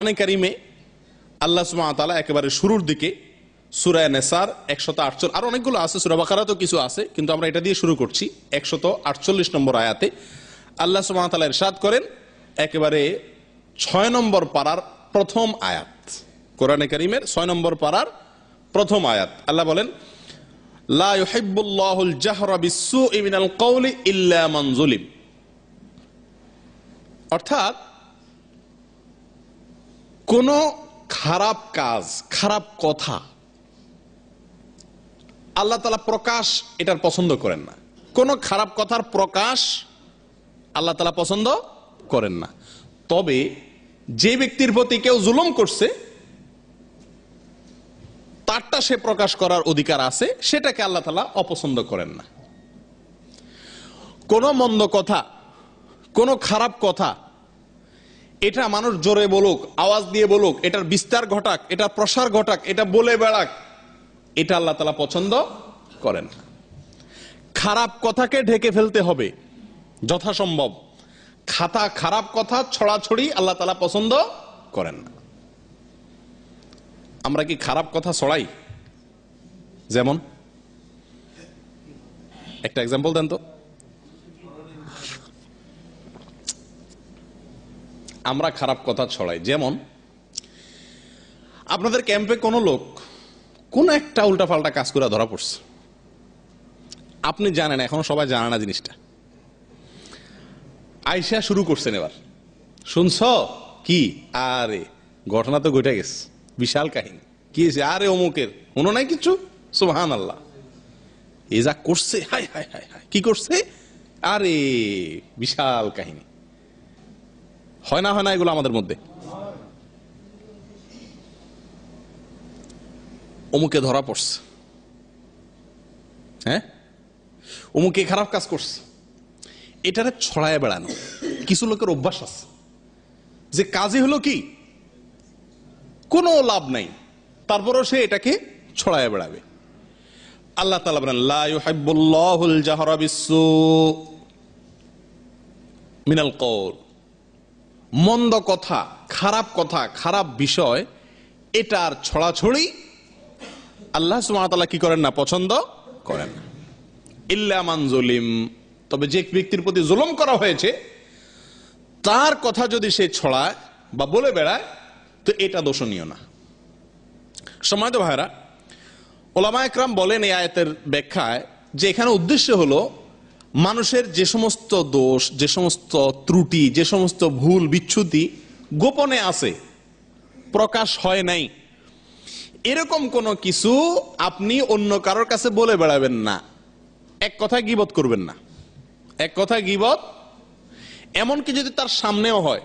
কোরআনে কারিমে আল্লাহ সুমাতালা একেবারে শুরুর দিকে সুরায় নেসার একশত আটচল্লিশ আর অনেকগুলো আছে সুরাবাকারাতও কিছু আছে কিন্তু আমরা এটা দিয়ে শুরু করছি একশত আটচল্লিশ নম্বর আয়াতে আল্লাহ সুমাতালা এরশাদ করেন একেবারে ছয় নম্বর পাড়ার প্রথম আয়াত কোরআনে কারিমের ছয় নম্বর পাড়ার প্রথম আয়াত আল্লাহ বলেন লা ইউহিব্বুল্লাহুল জাহরা বিসসুই মিনাল কওলি ইল্লা মান যুলিম অর্থাৎ কোনো খারাপ কাজ খারাপ কথা আল্লাহ তালা প্রকাশ এটার পছন্দ করেন না কোনো খারাপ কথার প্রকাশ আল্লাহ তালা পছন্দ করেন না তবে যে ব্যক্তির প্রতি কেউ জুলুম করছে তারটা সে প্রকাশ করার অধিকার আছে সেটাকে আল্লাহ তালা অপছন্দ করেন না কোনো মন্দ কথা কোনো খারাপ কথা এটা মানুষ জোরে বলুক আওয়াজ দিয়ে বলুক এটার বিস্তার ঘটাক এটা প্রসার ঘটাক এটা বলে বেড়াক এটা আল্লাহ তালা পছন্দ করেন খারাপ কথাকে ঢেকে ফেলতে হবে যথাসম্ভব খাতা খারাপ কথা ছড়াছড়ি আল্লাহ তালা পছন্দ করেন না আমরা কি খারাপ কথা ছড়াই যেমন একটা এক্সাম্পল দেন তো আমরা খারাপ কথা ছড়াই যেমন আপনাদের ক্যাম্পে কোন লোক কোন একটা উল্টাপাল্টা কাজ করে ধরা পড়ছে আপনি জানেন এখনো সবাই জানে না জিনিসটা আইসা শুরু করছেন এবার শুনছ কি আরে ঘটনা তো ঘটে গেছে বিশাল কাহিনী কি হয়েছে আরে অমুকের কোনো নাই কিছু সুহান আল্লাহ এ যা করছে হাই হাই হাই হাই কি করছে আরে বিশাল কাহিনী হয় না হয় না এগুলো আমাদের মধ্যে অমুকে ধরা পড়ছে হ্যাঁ অমুকে খারাপ কাজ করছে এটারে ছড়ায় বেড়ানো কিছু লোকের অভ্যাস আছে যে কাজে হলো কি কোনো লাভ নাই তারপরেও সে এটাকে ছড়ায় বেড়াবে আল্লাহ তালা বলেন মিনাল কৌর মন্দ কথা খারাপ কথা খারাপ বিষয় এটার ছড়াছড়ি আল্লাহ সুমাতালা কি করেন না পছন্দ করেন ইল্লামান জলিম তবে যে ব্যক্তির প্রতি জুলুম করা হয়েছে তার কথা যদি সে ছড়ায় বা বলে বেড়ায় তো এটা দোষণীয় না সময় তো ভাইরা ওলামা একরাম বলেন এই আয়তের ব্যাখ্যায় যে এখানে উদ্দেশ্য হলো মানুষের যে সমস্ত দোষ যে সমস্ত ত্রুটি যে সমস্ত ভুল বিচ্ছুতি গোপনে আছে প্রকাশ হয় নাই এরকম কোনো কিছু আপনি অন্য কারোর কাছে বলে বেড়াবেন না এক কথা গিবত করবেন না এক কথা গিবত এমনকি যদি তার সামনেও হয়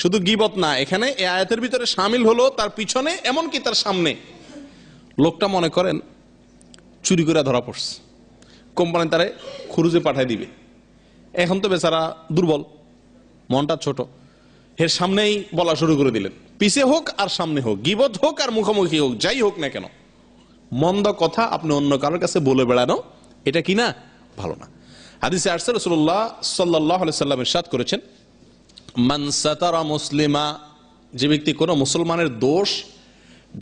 শুধু গিবত না এখানে এ আয়াতের ভিতরে সামিল হলো তার পিছনে এমনকি তার সামনে লোকটা মনে করেন চুরি করে ধরা পড়ছে কোম্পানি তারা খুরুজে পাঠায় দিবে এখন তো বেচারা দুর্বল মনটা ছোট এর সামনেই বলা শুরু করে দিলেন পিছে হোক আর সামনে হোক গিবত হোক আর মুখোমুখি হোক যাই হোক না কেন মন্দ কথা আপনি অন্য কারোর কাছে বলে বেড়ানো এটা কি না ভালো না হাদিসে আরসাল রসুল্লাহ সাল্লাহ সাল্লাম ইরশাদ করেছেন মানসাতারা মুসলিমা যে ব্যক্তি কোনো মুসলমানের দোষ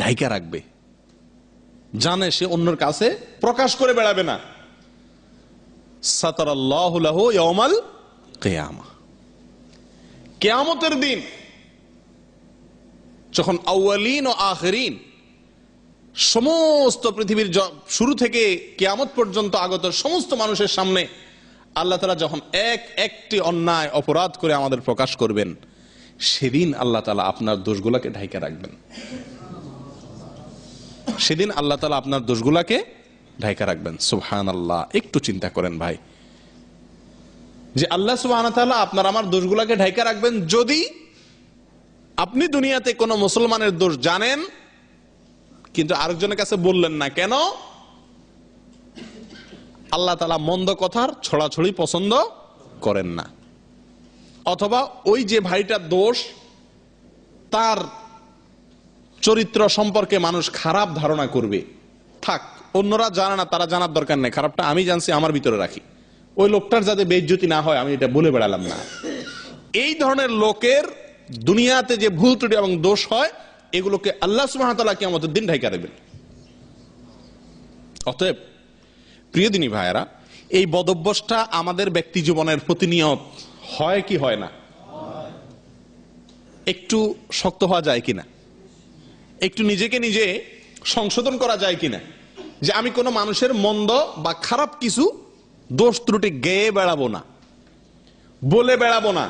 ঢাইকা রাখবে জানে সে অন্যর কাছে প্রকাশ করে বেড়াবে না কেয়ামা কেয়ামতের দিন যখন আউ্লিন ও আহরিন সমস্ত পৃথিবীর শুরু থেকে কেয়ামত পর্যন্ত আগত সমস্ত মানুষের সামনে আল্লাহ তালা যখন এক একটি অন্যায় অপরাধ করে আমাদের প্রকাশ করবেন সেদিন আল্লাহ তালা আপনার দোষগুলাকে ঢাইকা রাখবেন সেদিন আল্লাহ তালা আপনার দোষগুলাকে ঢাইকা রাখবেন সুহান আল্লাহ একটু চিন্তা করেন ভাই যে আল্লাহ সুবাহ আপনার আমার দোষগুলাকে ঢাইকা রাখবেন যদি আপনি দুনিয়াতে কোন মুসলমানের দোষ জানেন কিন্তু আরেকজনের কাছে বললেন না কেন আল্লাহ তালা মন্দ কথার ছড়াছড়ি পছন্দ করেন না অথবা ওই যে ভাইটার দোষ তার চরিত্র সম্পর্কে মানুষ খারাপ ধারণা করবে থাক অন্যরা জানে না তারা জানার দরকার নেই খারাপটা আমি জানছি আমার ভিতরে রাখি ওই লোকটার যাতে বেজ্জুতি না হয় আমি এটা বলে বেড়ালাম না এই ধরনের লোকের দুনিয়াতে যে ভুল ত্রুটি এবং দোষ হয় এগুলোকে আল্লাহ সুহামতাল্লাহ কি আমাদের দিন ঢাইকা দেবেন অতএব প্রিয় দিনী ভাইয়েরা এই বদভ্যসটা আমাদের ব্যক্তি জীবনের প্রতিনিয়ত হয় কি হয় না একটু শক্ত হওয়া যায় কিনা একটু নিজেকে নিজে সংশোধন করা যায় কিনা যে আমি কোনো মানুষের মন্দ বা খারাপ কিছু দোষ ত্রুটি গেয়ে বেড়াবো না বলে বেড়াবো না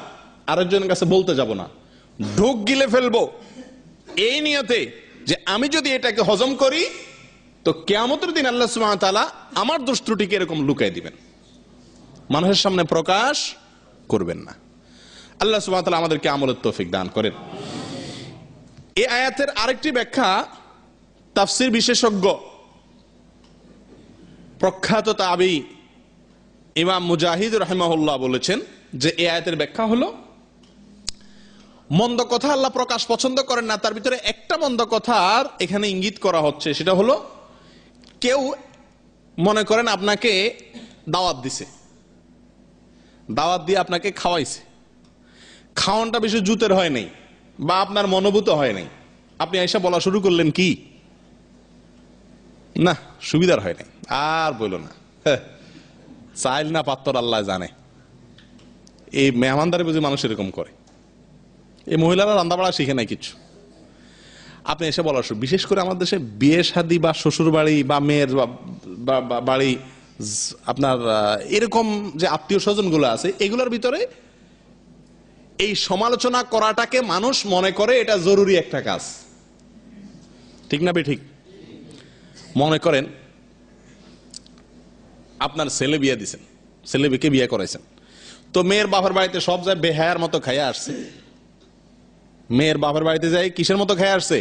আরেকজনের কাছে বলতে যাব না ঢুক গিলে ফেলবো এই নিয়তে যে আমি যদি এটাকে হজম করি তো কেয়ামতের দিন আল্লাহ সুমতালা আমার দোষ ত্রুটিকে এরকম লুকাই দিবেন মানুষের সামনে প্রকাশ করবেন না আল্লাহ সুমতালা আমাদেরকে আমলের তৌফিক দান করেন এই আয়াতের আরেকটি ব্যাখ্যা তাফসির বিশেষজ্ঞ প্রখ্যাত তাবি ইমাম মুজাহিদ রহমাহুল্লাহ বলেছেন যে এ আয়াতের ব্যাখ্যা হলো মন্দ কথা আল্লাহ প্রকাশ পছন্দ করেন না তার ভিতরে একটা মন্দ কথার এখানে ইঙ্গিত করা হচ্ছে সেটা হলো কেউ মনে করেন আপনাকে দাওয়াত দিছে দাওয়াত দিয়ে আপনাকে খাওয়াইছে খাওয়ানটা বেশি জুতের হয় নাই বা আপনার মনোভূত হয় নাই আপনি এসে বলা শুরু করলেন কি না সুবিধার হয় নাই আর বলো না চাইল না পাত্তর আল্লাহ জানে এই মেহমানদারি বুঝি মানুষ এরকম করে এই মহিলারা রান্নাবাড়া শিখে নাই কিছু আপনি এসে বলার বিশেষ করে আমাদের দেশে বিয়ে শাদি বা শ্বশুর বাড়ি বা মেয়ের বাড়ি আপনার এরকম যে আত্মীয় স্বজনগুলো আছে এগুলোর ভিতরে এই সমালোচনা করাটাকে মানুষ মনে করে এটা জরুরি একটা কাজ ঠিক না বে ঠিক মনে করেন আপনার ছেলে বিয়ে দিছেন ছেলে বিকে বিয়ে করাইছেন তো মেয়ের বাবার বাড়িতে সব যায় বেহায়ার মতো খাইয়ে আসছে মেয়ের বাবার বাড়িতে যাই কিসের মতো খাইয়ে আসছে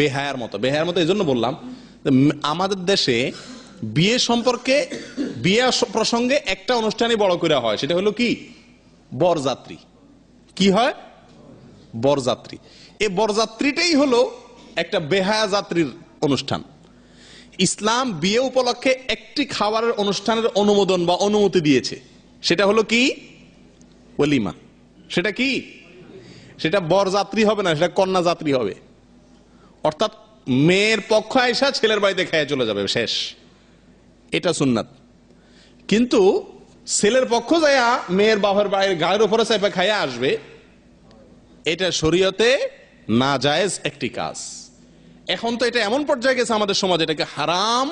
বেহায়ার মতো বেহায়ার মতো এই জন্য বললাম আমাদের দেশে বিয়ে সম্পর্কে বিয়ে প্রসঙ্গে একটা অনুষ্ঠানই বড় করে হয় সেটা হলো কি বরযাত্রী কি হয় বরযাত্রী এই বরযাত্রীটাই হলো একটা বেহায়া যাত্রীর অনুষ্ঠান ইসলাম বিয়ে উপলক্ষে একটি খাবারের অনুষ্ঠানের অনুমোদন বা অনুমতি দিয়েছে সেটা হলো কি ওলিমা সেটা কি সেটা বর যাত্রী হবে না সেটা কন্যা যাত্রী হবে অর্থাৎ মেয়ের পক্ষ আয়সা ছেলের বাড়িতে খেয়ে চলে যাবে শেষ এটা সুন্নাত কিন্তু ছেলের পক্ষ যায়া মেয়ের বাবার বাড়ির গায়ের উপরে চাইপা খাইয়া আসবে এটা শরীয়তে না জায়েজ একটি কাজ এখন তো এটা এমন পর্যায়ে গেছে আমাদের সমাজে এটাকে হারাম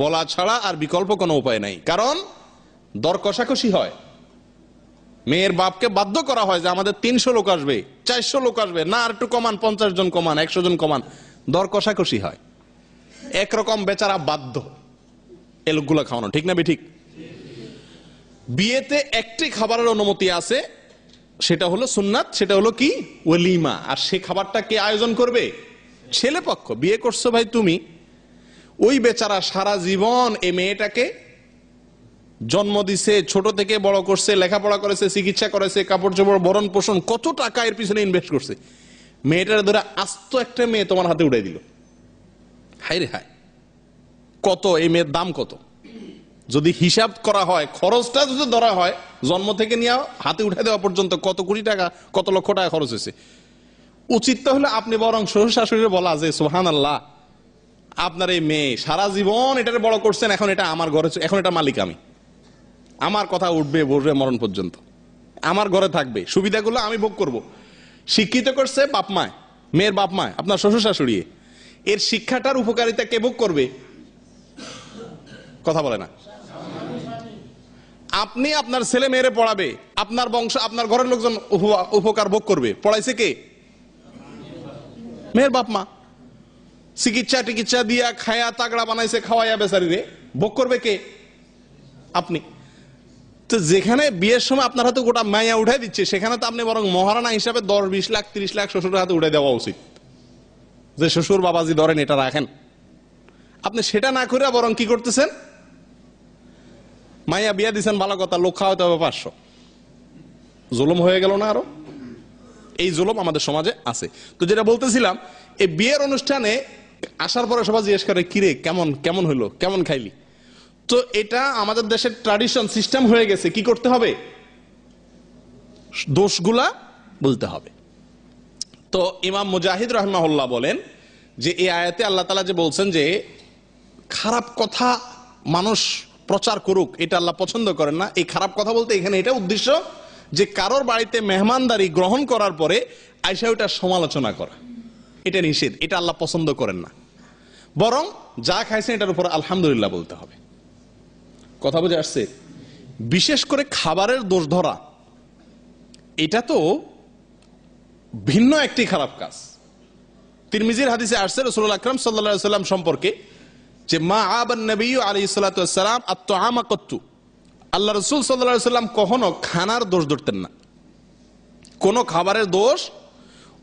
বলা ছাড়া আর বিকল্প কোনো উপায় নাই কারণ দর কষাকষি হয় মেয়ের বাপকে বাধ্য করা হয় যে আমাদের তিনশো লোক আসবে চারশো লোক আসবে না আর একটু কমান পঞ্চাশ জন কমান একশো জন কমান দর কষাকষি হয় একরকম বেচারা বাধ্য এ লোকগুলো খাওয়ানো ঠিক না ঠিক বিয়েতে একটি খাবারের অনুমতি আছে সেটা হলো সুন্নাত সেটা হলো কি ওলিমা আর সে খাবারটা কে আয়োজন করবে ছেলে পক্ষ বিয়ে করছো ভাই তুমি ওই বেচারা সারা জীবন এই মেয়েটাকে জন্ম দিছে ছোট থেকে বড় করছে লেখাপড়া করেছে চিকিৎসা করেছে কাপড় চোপড় বরণ পোষণ কত টাকা এর পিছনে ইনভেস্ট করছে মেয়েটার ধরে আস্ত একটা মেয়ে তোমার হাতে উড়াই দিল হাই রে হাই কত এই মেয়ের দাম কত যদি হিসাব করা হয় খরচটা যদি ধরা হয় জন্ম থেকে নিয়ে হাতে উঠে দেওয়া পর্যন্ত কত কোটি টাকা কত লক্ষ টাকা খরচ হয়েছে উচিত হলে আপনি বরং শ্বশুর শাশুড়ি বলা যে সোহান আল্লাহ আপনার এই মেয়ে সারা জীবন এটা বড় করছেন এখন এটা আমার ঘরে এখন এটা মালিক আমি আমার কথা উঠবে বসবে মরণ পর্যন্ত আমার ঘরে থাকবে সুবিধাগুলো আমি ভোগ করব। শিক্ষিত করছে বাপ মায় মেয়ের বাপ মায় আপনার শ্বশুর শাশুড়ি এর শিক্ষাটার উপকারিতা কে ভোগ করবে কথা বলে না আপনি আপনার ছেলে মেয়েরে পড়াবে আপনার বংশ আপনার ঘরের লোকজন উপকার ভোগ করবে পড়াইছে কে মেয়ের বাপ মা চিকিৎসা টিকিৎসা দিয়া খায়া তাগড়া বানাইছে খাওয়াইয়া বেচারি রে ভোগ করবে কে আপনি তো যেখানে বিয়ের সময় আপনার হাতে গোটা মায়া উঠাই দিচ্ছে সেখানে তো আপনি বরং মহারানা হিসাবে দশ বিশ লাখ তিরিশ লাখ শ্বশুরের হাতে উঠে দেওয়া উচিত যে শ্বশুর বাবাজি ধরেন এটা রাখেন আপনি সেটা না করে বরং কি করতেছেন মাইয়া বিয়া দিচ্ছেন ভালো কথা লোক খাওয়াতে হবে পাঁচশো জুলুম হয়ে গেল না আরো এই জুলম আমাদের সমাজে আছে তো যেটা বলতেছিলাম এই বিয়ের অনুষ্ঠানে আসার পরে সবাই জিজ্ঞেস করে কিরে কেমন কেমন হইলো কেমন খাইলি তো এটা আমাদের দেশের ট্রাডিশন সিস্টেম হয়ে গেছে কি করতে হবে দোষগুলা বলতে হবে তো ইমাম মুজাহিদ রহমাহুল্লাহ বলেন যে এই আয়াতে আল্লাহ তালা যে বলছেন যে খারাপ কথা মানুষ প্রচার করুক এটা আল্লাহ পছন্দ করেন না এই খারাপ কথা বলতে এখানে এটা উদ্দেশ্য যে কারোর বাড়িতে মেহমানদারি গ্রহণ করার পরে আয়সা ওটার সমালোচনা করা এটা নিষেধ এটা আল্লাহ পছন্দ করেন না বরং যা খাইছেন এটার উপর আলহামদুলিল্লাহ বলতে হবে কথা বুঝে আসছে বিশেষ করে খাবারের দোষ ধরা এটা তো ভিন্ন একটি খারাপ কাজ তিরমিজির হাদিসে আসছে রসুল আকরম সাল্লা সাল্লাম সম্পর্কে যে মা আবান নবী আলী সাল্লা সাল্লাম আত্ম আমা কত্তু আল্লাহ রসুল সাল্লা সাল্লাম কখনো খানার দোষ ধরতেন না কোনো খাবারের দোষ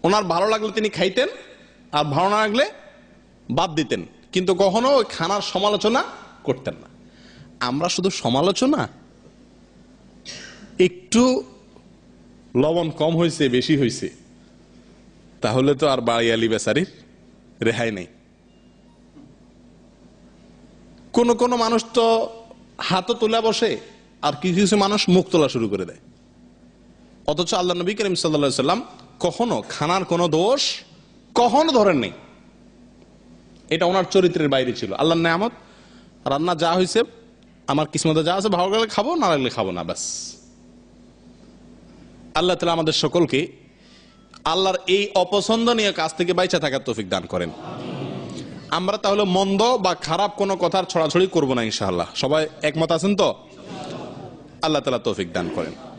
ওনার ভালো লাগলে তিনি খাইতেন আর ভালো না লাগলে বাদ দিতেন কিন্তু কখনো ওই খানার সমালোচনা করতেন না আমরা শুধু সমালোচনা একটু লবণ কম হয়েছে বেশি হয়েছে তাহলে তো আর বাড়িয়ালি বেচারির রেহাই নেই কোন কোন মানুষ তো হাতও তুলে বসে আর কিছু কিছু মানুষ মুখ তোলা শুরু করে দেয় অথচ আল্লাহ নবী করিম সাল্লাম কখনো খানার কোনো দোষ কখনো ধরেননি এটা ওনার চরিত্রের বাইরে ছিল আল্লাহ নামত রান্না যা হয়েছে আমার কিসমতে যা আছে ভালো লাগলে খাবো না লাগলে খাবো না ব্যাস আল্লাহ তালা আমাদের সকলকে আল্লাহর এই অপছন্দনীয় কাজ থেকে বাইচা থাকার তৌফিক দান করেন আমরা তাহলে মন্দ বা খারাপ কোনো কথার ছড়াছড়ি করবো না ইনশাআল্লাহ সবাই একমত আছেন তো আল্লাহ তালা তৌফিক দান করেন